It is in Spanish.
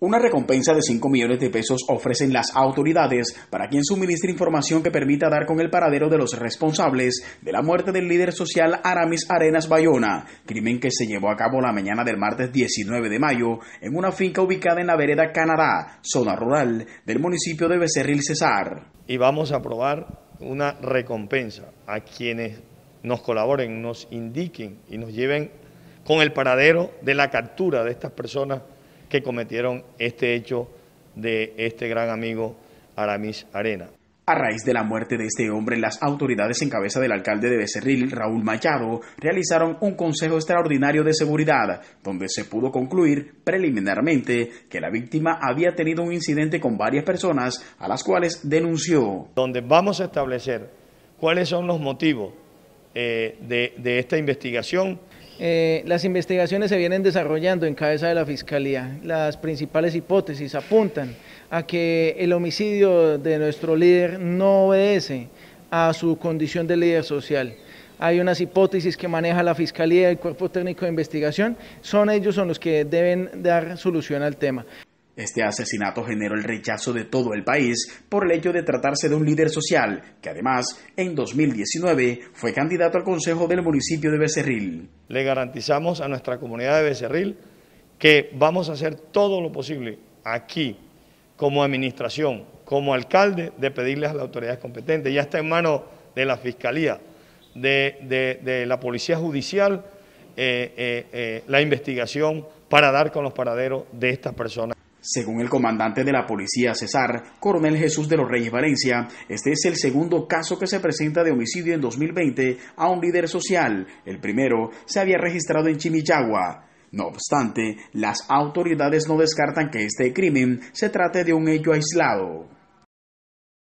Una recompensa de 5 millones de pesos ofrecen las autoridades para quien suministre información que permita dar con el paradero de los responsables de la muerte del líder social Aramis Arenas Bayona, crimen que se llevó a cabo la mañana del martes 19 de mayo en una finca ubicada en la vereda Canadá, zona rural del municipio de Becerril Cesar. Y vamos a aprobar una recompensa a quienes nos colaboren, nos indiquen y nos lleven con el paradero de la captura de estas personas que cometieron este hecho de este gran amigo Aramis Arena. A raíz de la muerte de este hombre, las autoridades en cabeza del alcalde de Becerril, Raúl Machado, realizaron un consejo extraordinario de seguridad, donde se pudo concluir preliminarmente que la víctima había tenido un incidente con varias personas a las cuales denunció. Donde vamos a establecer cuáles son los motivos eh, de esta investigación. Eh, las investigaciones se vienen desarrollando en cabeza de la Fiscalía. Las principales hipótesis apuntan a que el homicidio de nuestro líder no obedece a su condición de líder social. Hay unas hipótesis que maneja la Fiscalía y el Cuerpo Técnico de Investigación. Son ellos son los que deben dar solución al tema. Este asesinato generó el rechazo de todo el país por el hecho de tratarse de un líder social, que además en 2019 fue candidato al Consejo del municipio de Becerril. Le garantizamos a nuestra comunidad de Becerril que vamos a hacer todo lo posible aquí, como administración, como alcalde, de pedirle a las autoridades competentes. Ya está en manos de la Fiscalía, de, la Policía Judicial, eh, eh, eh, la investigación para dar con los paraderos de estas personas. Según el comandante de la policía César, coronel Jesús de los Reyes Valencia, este es el segundo caso que se presenta de homicidio en 2020 a un líder social. El primero se había registrado en Chimichagua. No obstante, las autoridades no descartan que este crimen se trate de un hecho aislado.